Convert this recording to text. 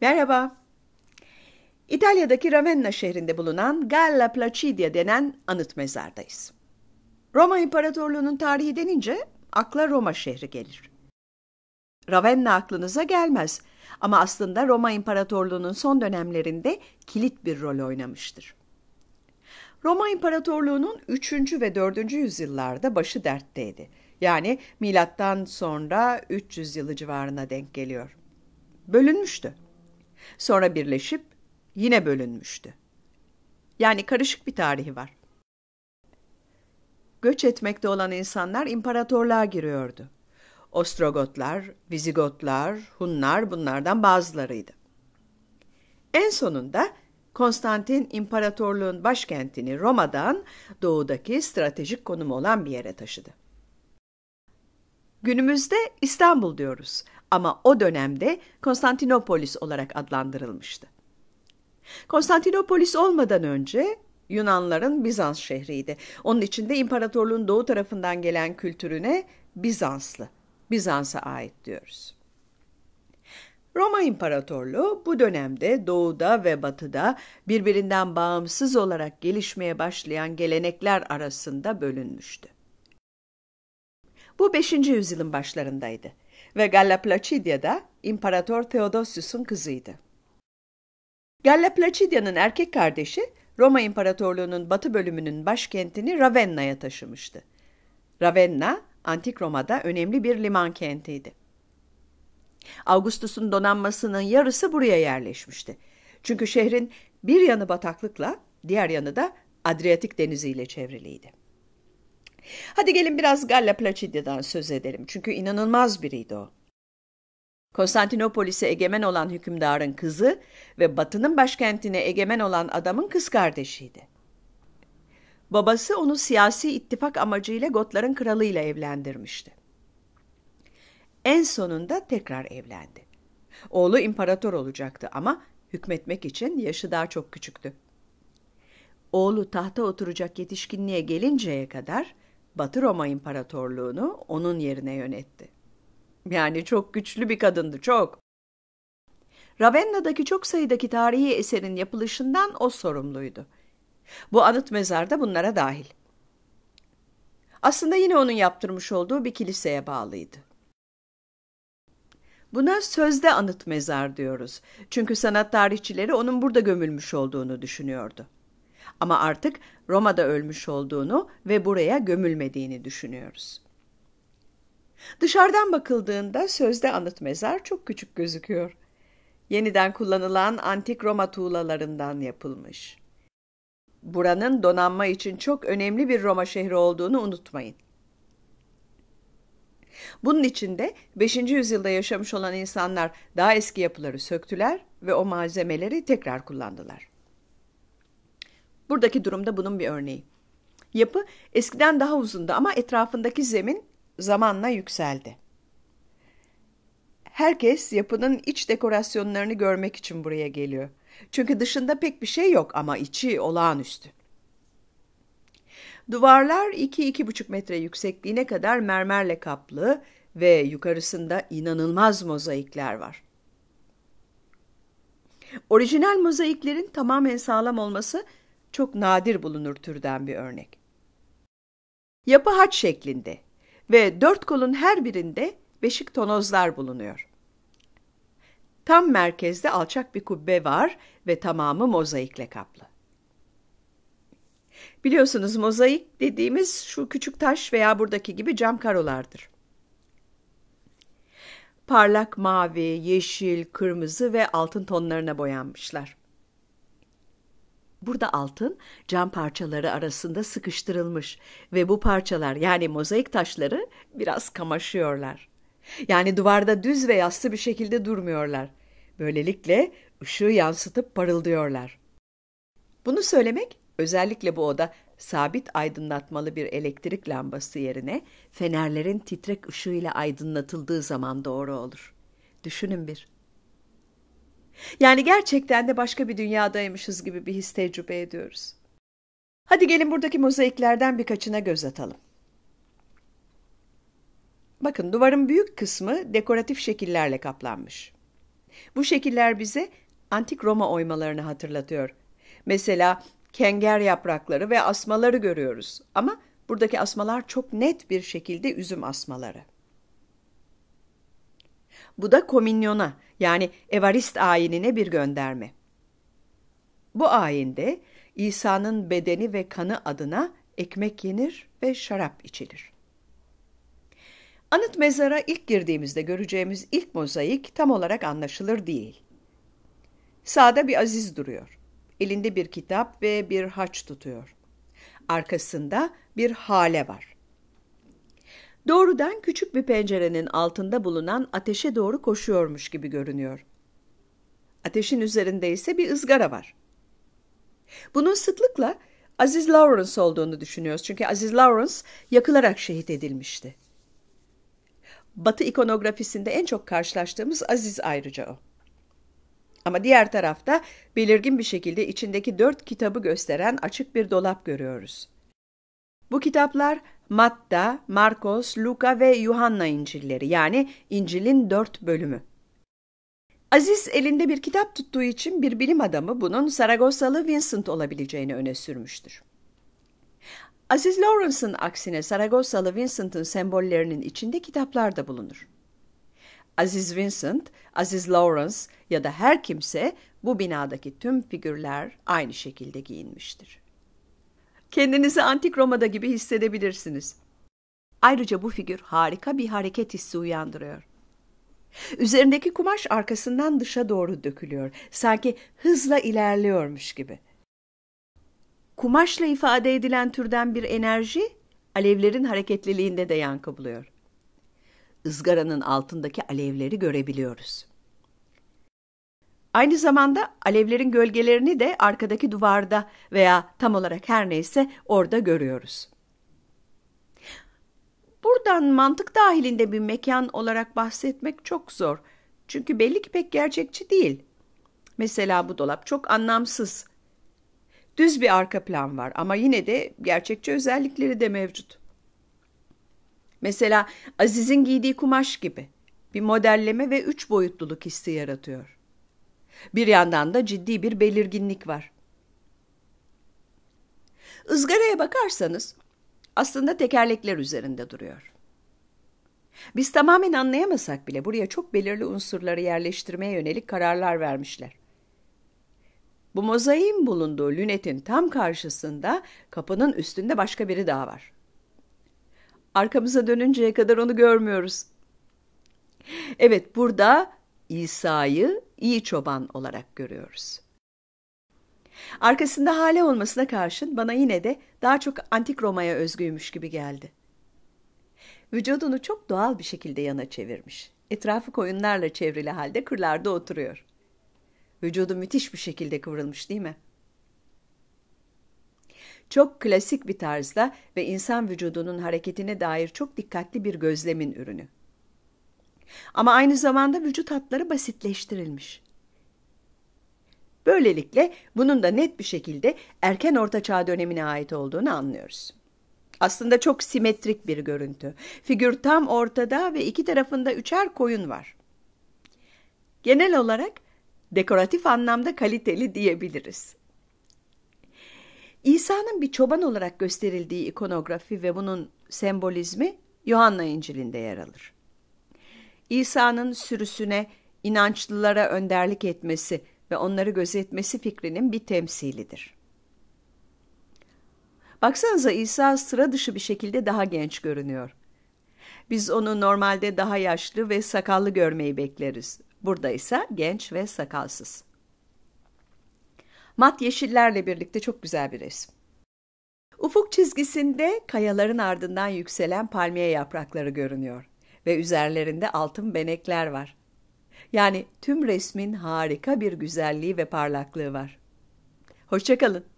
Merhaba. İtalya'daki Ravenna şehrinde bulunan Galla Placidia denen anıt mezardayız. Roma İmparatorluğu'nun tarihi denince akla Roma şehri gelir. Ravenna aklınıza gelmez ama aslında Roma İmparatorluğu'nun son dönemlerinde kilit bir rol oynamıştır. Roma İmparatorluğu'nun 3. ve 4. yüzyıllarda başı dertteydi. Yani milattan sonra 300 yılı civarına denk geliyor. Bölünmüştü. Sonra birleşip yine bölünmüştü. Yani karışık bir tarihi var. Göç etmekte olan insanlar imparatorluğa giriyordu. Ostrogotlar, Vizigotlar, Hunlar bunlardan bazılarıydı. En sonunda Konstantin imparatorluğun başkentini Roma'dan doğudaki stratejik konumu olan bir yere taşıdı. Günümüzde İstanbul diyoruz ama o dönemde Konstantinopolis olarak adlandırılmıştı. Konstantinopolis olmadan önce Yunanların Bizans şehriydi. Onun içinde de imparatorluğun doğu tarafından gelen kültürüne Bizanslı, Bizans'a ait diyoruz. Roma İmparatorluğu bu dönemde doğuda ve batıda birbirinden bağımsız olarak gelişmeye başlayan gelenekler arasında bölünmüştü. Bu 5. yüzyılın başlarındaydı ve Gallaplacidya da İmparator Theodosius'un kızıydı. Gallaplacidya'nın erkek kardeşi Roma İmparatorluğu'nun batı bölümünün başkentini Ravenna'ya taşımıştı. Ravenna, Antik Roma'da önemli bir liman kentiydi. Augustus'un donanmasının yarısı buraya yerleşmişti. Çünkü şehrin bir yanı bataklıkla, diğer yanı da Adriyatik Denizi ile çevriliydi. Hadi gelin biraz Galla Placidia'dan söz edelim çünkü inanılmaz biriydi o. Konstantinopolis'e egemen olan hükümdarın kızı ve Batı'nın başkentine egemen olan adamın kız kardeşiydi. Babası onu siyasi ittifak amacıyla Gotların kralıyla evlendirmişti. En sonunda tekrar evlendi. Oğlu imparator olacaktı ama hükmetmek için yaşı daha çok küçüktü. Oğlu tahta oturacak yetişkinliğe gelinceye kadar Batı Roma İmparatorluğunu onun yerine yönetti. Yani çok güçlü bir kadındı, çok. Ravenna'daki çok sayıdaki tarihi eserin yapılışından o sorumluydu. Bu anıt mezar da bunlara dahil. Aslında yine onun yaptırmış olduğu bir kiliseye bağlıydı. Buna sözde anıt mezar diyoruz. Çünkü sanat tarihçileri onun burada gömülmüş olduğunu düşünüyordu. Ama artık Roma'da ölmüş olduğunu ve buraya gömülmediğini düşünüyoruz. Dışarıdan bakıldığında sözde anıt mezar çok küçük gözüküyor. Yeniden kullanılan antik Roma tuğlalarından yapılmış. Buranın donanma için çok önemli bir Roma şehri olduğunu unutmayın. Bunun için de 5. yüzyılda yaşamış olan insanlar daha eski yapıları söktüler ve o malzemeleri tekrar kullandılar. Buradaki durumda bunun bir örneği. Yapı eskiden daha uzundu ama etrafındaki zemin zamanla yükseldi. Herkes yapının iç dekorasyonlarını görmek için buraya geliyor. Çünkü dışında pek bir şey yok ama içi olağanüstü. Duvarlar 2-2,5 metre yüksekliğine kadar mermerle kaplı ve yukarısında inanılmaz mozaikler var. Orijinal mozaiklerin tamamen sağlam olması çok nadir bulunur türden bir örnek. Yapı haç şeklinde ve dört kolun her birinde beşik tonozlar bulunuyor. Tam merkezde alçak bir kubbe var ve tamamı mozaikle kaplı. Biliyorsunuz mozaik dediğimiz şu küçük taş veya buradaki gibi cam karolardır. Parlak mavi, yeşil, kırmızı ve altın tonlarına boyanmışlar. Burada altın cam parçaları arasında sıkıştırılmış ve bu parçalar yani mozaik taşları biraz kamaşıyorlar. Yani duvarda düz ve yassı bir şekilde durmuyorlar. Böylelikle ışığı yansıtıp parıldıyorlar. Bunu söylemek özellikle bu oda sabit aydınlatmalı bir elektrik lambası yerine fenerlerin titrek ışığıyla aydınlatıldığı zaman doğru olur. Düşünün bir. Yani gerçekten de başka bir dünyadaymışız gibi bir his tecrübe ediyoruz. Hadi gelin buradaki mozaiklerden birkaçına göz atalım. Bakın duvarın büyük kısmı dekoratif şekillerle kaplanmış. Bu şekiller bize antik Roma oymalarını hatırlatıyor. Mesela kenger yaprakları ve asmaları görüyoruz ama buradaki asmalar çok net bir şekilde üzüm asmaları. Bu da kominyona yani Evarist ayinine bir gönderme. Bu ayinde İsa'nın bedeni ve kanı adına ekmek yenir ve şarap içilir. Anıt mezara ilk girdiğimizde göreceğimiz ilk mozaik tam olarak anlaşılır değil. Sağda bir aziz duruyor. Elinde bir kitap ve bir haç tutuyor. Arkasında bir hale var doğrudan küçük bir pencerenin altında bulunan ateşe doğru koşuyormuş gibi görünüyor. Ateşin üzerinde ise bir ızgara var. Bunun sıklıkla Aziz Lawrence olduğunu düşünüyoruz. Çünkü Aziz Lawrence yakılarak şehit edilmişti. Batı ikonografisinde en çok karşılaştığımız Aziz ayrıca o. Ama diğer tarafta belirgin bir şekilde içindeki dört kitabı gösteren açık bir dolap görüyoruz. Bu kitaplar Matta, Markos, Luka ve Yuhanna İncilleri yani İncil'in dört bölümü. Aziz elinde bir kitap tuttuğu için bir bilim adamı bunun Saragossalı Vincent olabileceğini öne sürmüştür. Aziz Lawrence'ın aksine Saragossalı Vincent'ın sembollerinin içinde kitaplar da bulunur. Aziz Vincent, Aziz Lawrence ya da her kimse bu binadaki tüm figürler aynı şekilde giyinmiştir. Kendinizi antik Roma'da gibi hissedebilirsiniz. Ayrıca bu figür harika bir hareket hissi uyandırıyor. Üzerindeki kumaş arkasından dışa doğru dökülüyor. Sanki hızla ilerliyormuş gibi. Kumaşla ifade edilen türden bir enerji alevlerin hareketliliğinde de yankı buluyor. Izgaranın altındaki alevleri görebiliyoruz. Aynı zamanda alevlerin gölgelerini de arkadaki duvarda veya tam olarak her neyse orada görüyoruz. Buradan mantık dahilinde bir mekan olarak bahsetmek çok zor. Çünkü belli ki pek gerçekçi değil. Mesela bu dolap çok anlamsız. Düz bir arka plan var ama yine de gerçekçi özellikleri de mevcut. Mesela Aziz'in giydiği kumaş gibi bir modelleme ve üç boyutluluk hissi yaratıyor. Bir yandan da ciddi bir belirginlik var. Izgaraya bakarsanız aslında tekerlekler üzerinde duruyor. Biz tamamen anlayamasak bile buraya çok belirli unsurları yerleştirmeye yönelik kararlar vermişler. Bu mozaiğin bulunduğu lünetin tam karşısında kapının üstünde başka biri daha var. Arkamıza dönünceye kadar onu görmüyoruz. Evet burada İsa'yı iyi çoban olarak görüyoruz. Arkasında hale olmasına karşın bana yine de daha çok antik Roma'ya özgüymüş gibi geldi. Vücudunu çok doğal bir şekilde yana çevirmiş. Etrafı koyunlarla çevrili halde kırlarda oturuyor. Vücudu müthiş bir şekilde kıvrılmış değil mi? Çok klasik bir tarzda ve insan vücudunun hareketine dair çok dikkatli bir gözlemin ürünü. Ama aynı zamanda vücut hatları basitleştirilmiş. Böylelikle bunun da net bir şekilde erken orta çağ dönemine ait olduğunu anlıyoruz. Aslında çok simetrik bir görüntü. Figür tam ortada ve iki tarafında üçer koyun var. Genel olarak dekoratif anlamda kaliteli diyebiliriz. İsa'nın bir çoban olarak gösterildiği ikonografi ve bunun sembolizmi Yuhanna İncil'inde yer alır. İsa'nın sürüsüne inançlılara önderlik etmesi ve onları gözetmesi fikrinin bir temsilidir. Baksanıza İsa sıra dışı bir şekilde daha genç görünüyor. Biz onu normalde daha yaşlı ve sakallı görmeyi bekleriz. Burada ise genç ve sakalsız. Mat yeşillerle birlikte çok güzel bir resim. Ufuk çizgisinde kayaların ardından yükselen palmiye yaprakları görünüyor ve üzerlerinde altın benekler var. Yani tüm resmin harika bir güzelliği ve parlaklığı var. Hoşçakalın.